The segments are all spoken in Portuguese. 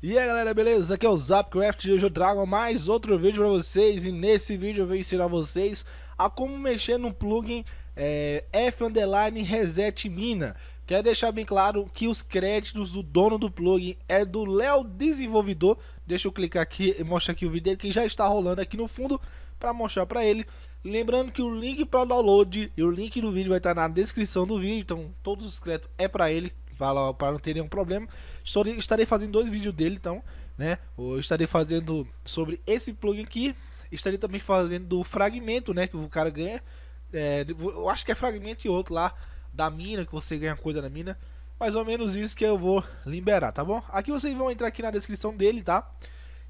e aí galera, beleza? Aqui é o Zapcraft e hoje eu trago mais outro vídeo pra vocês E nesse vídeo eu vou ensinar vocês a como mexer no plugin é, F Underline Reset Mina Quero deixar bem claro que os créditos do dono do plugin é do Léo Desenvolvedor Deixa eu clicar aqui e mostrar aqui o vídeo dele que já está rolando aqui no fundo para mostrar para ele Lembrando que o link para o download e o link do vídeo vai estar tá na descrição do vídeo, então todos os créditos é para ele, para não ter nenhum problema. Estarei fazendo dois vídeos dele, então, né? Eu estarei fazendo sobre esse plugin aqui, estarei também fazendo do fragmento, né, que o cara ganha. É, eu acho que é fragmento e outro lá da mina, que você ganha coisa na mina. Mais ou menos isso que eu vou liberar, tá bom? Aqui vocês vão entrar aqui na descrição dele, tá?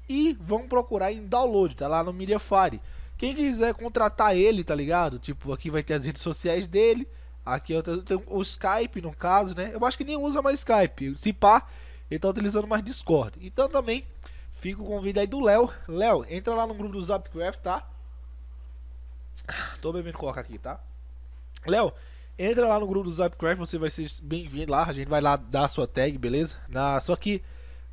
E vão procurar em download, tá lá no Mediafire. Quem quiser contratar ele, tá ligado? Tipo, aqui vai ter as redes sociais dele. Aqui é outra, tem o Skype, no caso, né? Eu acho que nem usa mais Skype. Se pá, ele tá utilizando mais Discord. Então também fica o convite aí do Léo. Léo, entra lá no grupo do Zapcraft, tá? Tô bebendo coca aqui, tá? Léo, entra lá no grupo do Zapcraft, você vai ser bem-vindo lá. A gente vai lá dar a sua tag, beleza? Na, só que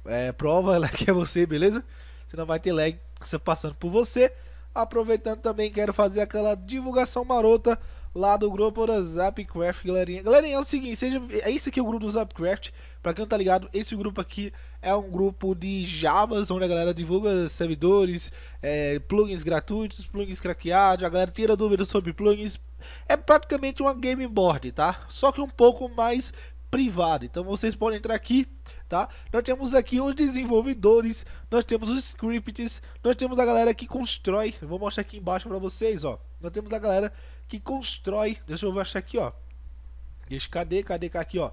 é, prova ela que é você, beleza? Você não vai ter lag você passando por você. Aproveitando também, quero fazer aquela divulgação marota lá do grupo da Zapcraft, galerinha. Galerinha, é o seguinte, seja, esse é aqui é o grupo do Zapcraft, pra quem não tá ligado, esse grupo aqui é um grupo de Javas, onde a galera divulga servidores, é, plugins gratuitos, plugins craqueados, a galera tira dúvidas sobre plugins, é praticamente uma game board, tá? Só que um pouco mais privado. Então vocês podem entrar aqui, tá? Nós temos aqui os desenvolvedores, nós temos os scripts, nós temos a galera que constrói. vou mostrar aqui embaixo para vocês, ó. Nós temos a galera que constrói. Deixa eu achar aqui, ó. Deixa, cadê, cadê, aqui, ó.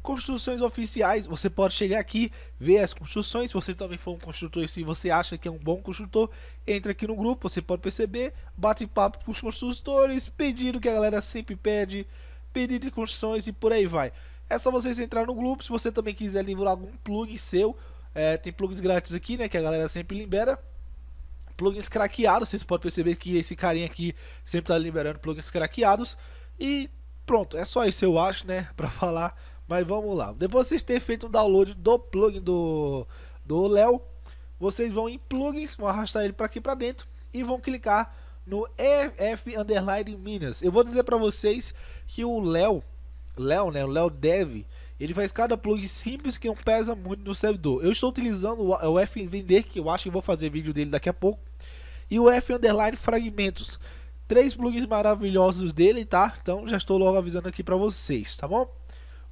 Construções oficiais, você pode chegar aqui, ver as construções. Se você também for um construtor, se você acha que é um bom construtor, entra aqui no grupo, você pode perceber. Bate papo com os construtores, pedido que a galera sempre pede, pedido de construções e por aí vai. É só vocês entrar no grupo. Se você também quiser liberar algum plugin seu, é, tem plugins grátis aqui, né? Que a galera sempre libera. Plugins craqueados, vocês podem perceber que esse carinha aqui sempre tá liberando plugins craqueados. E pronto, é só isso eu acho, né? Pra falar. Mas vamos lá. Depois de vocês terem feito o um download do plugin do do Léo, vocês vão em plugins, vão arrastar ele para aqui para dentro e vão clicar no EF Underline Minas. Eu vou dizer para vocês que o Léo Léo, né? O Léo Dev, ele faz cada plug simples que não pesa muito no servidor. Eu estou utilizando o F Vender, que eu acho que vou fazer vídeo dele daqui a pouco. E o F Underline Fragmentos. Três plugins maravilhosos dele, tá? Então já estou logo avisando aqui para vocês, tá bom?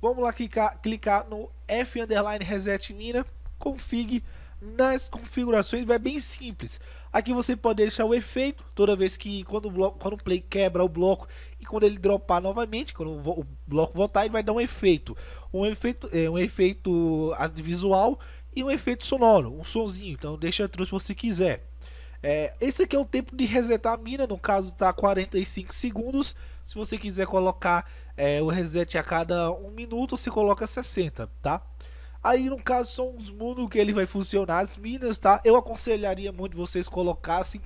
Vamos lá clicar, clicar no F Underline Reset Mina, config nas configurações, vai bem simples. Aqui você pode deixar o efeito toda vez que quando o, bloco, quando o play quebra o bloco e quando ele dropar novamente, quando o bloco voltar, ele vai dar um efeito, um efeito, é, um efeito visual e um efeito sonoro, um sonzinho. Então deixa atrás se você quiser. É, esse aqui é o tempo de resetar a mina, no caso tá 45 segundos. Se você quiser colocar é, o reset a cada um minuto, você coloca 60, tá? Aí, no caso, são os mundos que ele vai funcionar, as minas, tá? Eu aconselharia muito vocês colocassem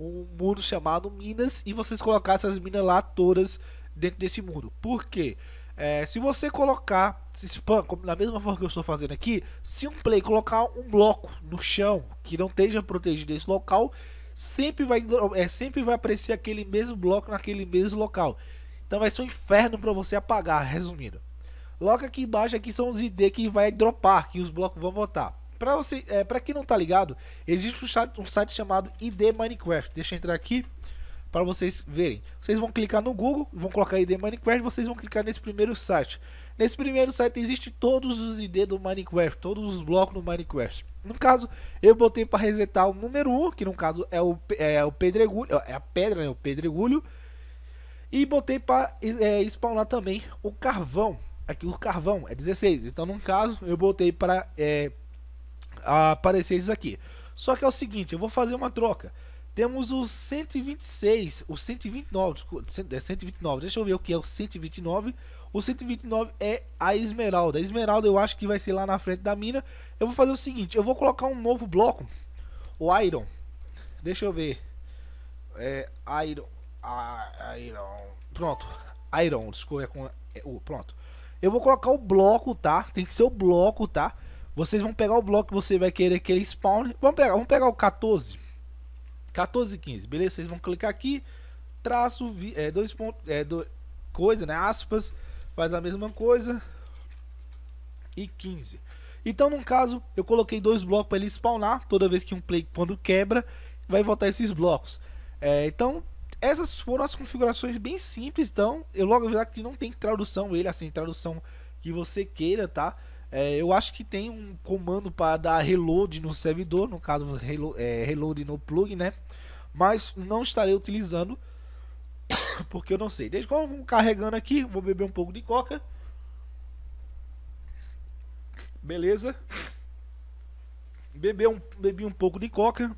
um muro chamado Minas e vocês colocassem as minas lá todas dentro desse muro. Por quê? É, se você colocar se spam, como, na mesma forma que eu estou fazendo aqui, se um play colocar um bloco no chão que não esteja protegido desse local, sempre vai, é, sempre vai aparecer aquele mesmo bloco naquele mesmo local. Então vai ser um inferno para você apagar, resumindo. Logo aqui embaixo aqui são os ID que vai dropar, que os blocos vão votar. Para você, é, para quem não tá ligado, existe um site, um site chamado ID Minecraft. Deixa eu entrar aqui para vocês verem. Vocês vão clicar no Google, vão colocar ID Minecraft, vocês vão clicar nesse primeiro site. Nesse primeiro site existe todos os ID do Minecraft, todos os blocos do Minecraft. No caso, eu botei para resetar o número 1, que no caso é o, é o pedregulho, é a pedra, né, o pedregulho. E botei para é, spawnar também o carvão aqui o carvão é 16. Então, num caso, eu botei para é, aparecer isso aqui. Só que é o seguinte, eu vou fazer uma troca. Temos o 126, o 129, desculpa, é 129, deixa eu ver o que é o 129. O 129 é a esmeralda. A esmeralda eu acho que vai ser lá na frente da mina. Eu vou fazer o seguinte, eu vou colocar um novo bloco, o iron. Deixa eu ver. É, iron, iron, pronto, iron, desculpa, é com, é, pronto. Eu vou colocar o bloco, tá? Tem que ser o bloco, tá? Vocês vão pegar o bloco que você vai querer que ele spawn. Vamos pegar, vamos pegar o 14. 14 15, beleza? Vocês vão clicar aqui, traço, é, dois pontos, é, do, coisa, né? Aspas, faz a mesma coisa. E 15. Então, no caso, eu coloquei dois blocos para ele spawnar. Toda vez que um play, quando quebra, vai voltar esses blocos. É, então, essas foram as configurações bem simples, então eu logo avisar que não tem tradução ele, assim, tradução que você queira, tá? É, eu acho que tem um comando para dar reload no servidor, no caso relo, é, reload no plug, né? Mas não estarei utilizando porque eu não sei. Desde como vamos carregando aqui, vou beber um pouco de coca. Beleza? Beber um, bebi um pouco de coca.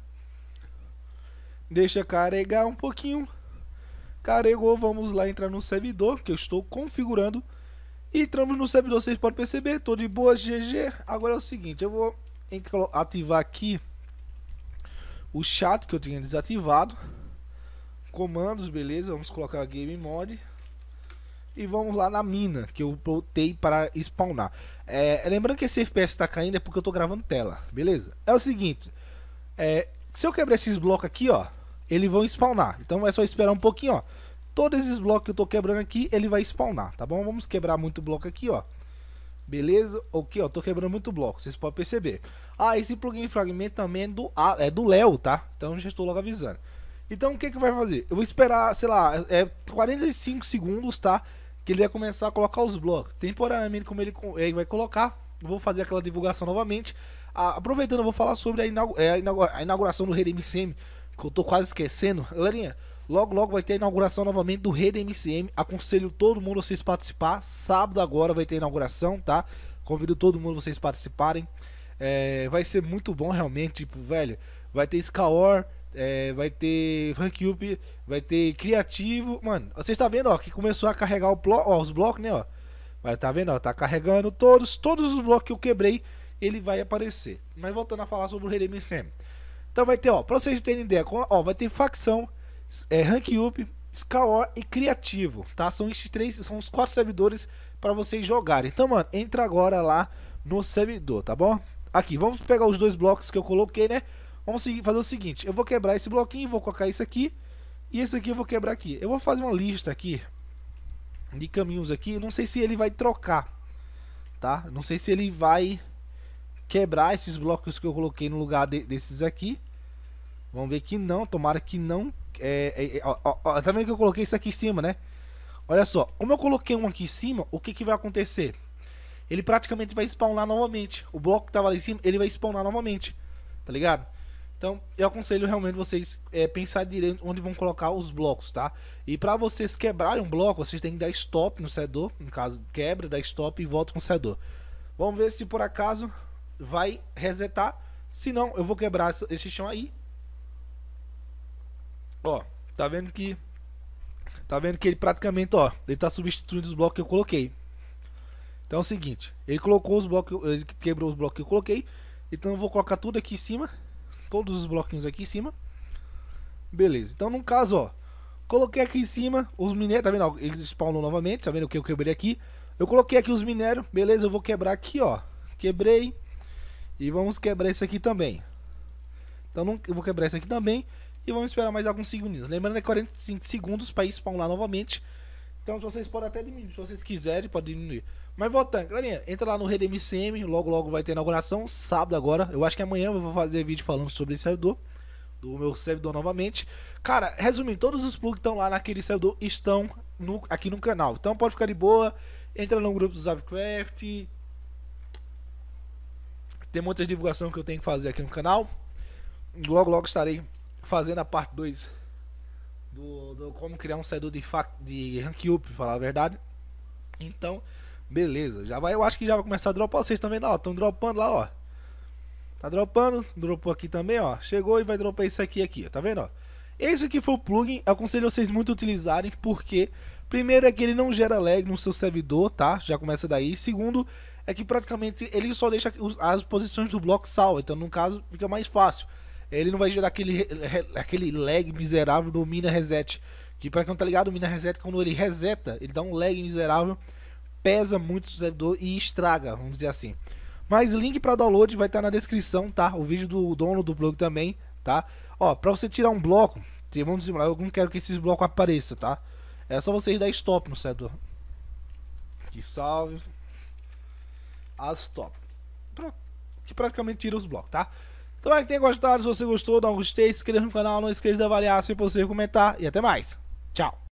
Deixa carregar um pouquinho. Carregou, vamos lá entrar no servidor que eu estou configurando. Entramos no servidor, vocês podem perceber, estou de boa, GG. Agora é o seguinte, eu vou ativar aqui o chat que eu tinha desativado. Comandos, beleza, vamos colocar game mode. E vamos lá na mina que eu botei para spawnar. É, lembrando que esse FPS está caindo é porque eu estou gravando tela, beleza? É o seguinte, é, se eu quebrar esses blocos aqui, ó, eles vão spawnar. Então é só esperar um pouquinho, ó. Todos esses blocos que eu tô quebrando aqui, ele vai spawnar, tá bom? Vamos quebrar muito bloco aqui, ó. Beleza? Ok, ó, tô quebrando muito bloco, vocês podem perceber. Ah, esse plugin fragmento também é do é do Léo, tá? Então já estou logo avisando. Então o que que vai fazer? Eu vou esperar, sei lá, é 45 segundos, tá? Que ele vai começar a colocar os blocos. Temporariamente, como ele, ele vai colocar, eu vou fazer aquela divulgação novamente. Ah, aproveitando, eu vou falar sobre a, inaugura, é, a inauguração do Redem Semi que eu tô quase esquecendo. Galerinha, logo logo vai ter a inauguração novamente do Rede MCM. Aconselho todo mundo a vocês participar. Sábado agora vai ter a inauguração, tá? Convido todo mundo a vocês participarem. É, vai ser muito bom realmente, tipo, velho. Vai ter Skaor, é, vai ter Rank Up, vai ter Criativo. Mano, vocês tá vendo, ó, que começou a carregar blo ó, os blocos, né, ó. Mas tá vendo, ó, tá carregando todos, todos os blocos que eu quebrei, ele vai aparecer. Mas voltando a falar sobre o Rede MCM. Então vai ter, ó, pra vocês terem ideia, ó, vai ter facção, é, rank up, Scaor e Criativo, tá? São esses três, são os quatro servidores para vocês jogarem. Então, mano, entra agora lá no servidor, tá bom? Aqui, vamos pegar os dois blocos que eu coloquei, né? Vamos fazer o seguinte, eu vou quebrar esse bloquinho, vou colocar isso aqui e esse aqui eu vou quebrar aqui. Eu vou fazer uma lista aqui de caminhos aqui, não sei se ele vai trocar, tá? Não sei se ele vai quebrar esses blocos que eu coloquei no lugar de, desses aqui Vamos ver que não, tomara que não. É, é, é ó, ó, tá vendo que eu coloquei isso aqui em cima, né? Olha só, como eu coloquei um aqui em cima, o que, que vai acontecer? Ele praticamente vai spawnar novamente. O bloco que tava lá em cima, ele vai spawnar novamente. Tá ligado? Então, eu aconselho realmente vocês é, pensar direito onde vão colocar os blocos, tá? E para vocês quebrarem um bloco, vocês têm que dar stop no cedor. No caso, quebra, dá stop e volta com o cedor. Vamos ver se por acaso vai resetar. Se não, eu vou quebrar esse chão aí Ó, tá vendo que tá vendo que ele praticamente, ó, ele tá substituindo os blocos que eu coloquei. Então é o seguinte, ele colocou os blocos, ele quebrou os blocos que eu coloquei, então eu vou colocar tudo aqui em cima, todos os bloquinhos aqui em cima. Beleza. Então no caso, ó, coloquei aqui em cima os minérios, tá vendo? Eles spawnam novamente, tá vendo o que eu quebrei aqui? Eu coloquei aqui os minérios, beleza, eu vou quebrar aqui, ó. Quebrei. E vamos quebrar isso aqui também. Então não, eu vou quebrar isso aqui também. E vamos esperar mais alguns é segundos. Lembrando que 45 segundos para spawnar novamente. Então vocês podem até diminuir, se vocês quiserem, pode diminuir. Mas voltando, galerinha, entra lá no RedMCM, logo logo vai ter inauguração, sábado agora. Eu acho que amanhã eu vou fazer vídeo falando sobre esse servidor, do meu servidor novamente. Cara, resumindo, todos os plugs que estão lá naquele servidor estão no, aqui no canal. Então pode ficar de boa, entra no grupo do Zapcraft. Tem muita divulgação que eu tenho que fazer aqui no canal. Logo logo estarei fazendo a parte 2 do, do, como criar um saidor de, fac, de rank up, falar a verdade. Então, beleza. Já vai, eu acho que já vai começar a dropar vocês também lá, ó. Estão dropando lá, ó. Tá dropando, dropou aqui também, ó. Chegou e vai dropar isso aqui aqui, ó. Tá vendo, ó? Esse aqui foi o plugin, eu aconselho vocês muito utilizarem, porque primeiro é que ele não gera lag no seu servidor, tá? Já começa daí. Segundo, é que praticamente ele só deixa as posições do bloco salvo, então no caso fica mais fácil ele não vai gerar aquele, aquele lag miserável do Mina Reset. Que pra quem não tá ligado, o Mina Reset, quando ele reseta, ele dá um lag miserável, pesa muito o servidor e estraga, vamos dizer assim. Mas link para download vai estar tá na descrição, tá? O vídeo do dono do blog também, tá? Ó, para você tirar um bloco, vamos simular, eu não quero que esses blocos apareçam, tá? É só você dar stop no servidor. Que salve. As stop. Pronto. Que praticamente tira os blocos, tá? Tomara que tenha gostado. Se você gostou, dá um gostei, se inscreva no canal, não esqueça de avaliar, se possível comentar. E até mais. Tchau.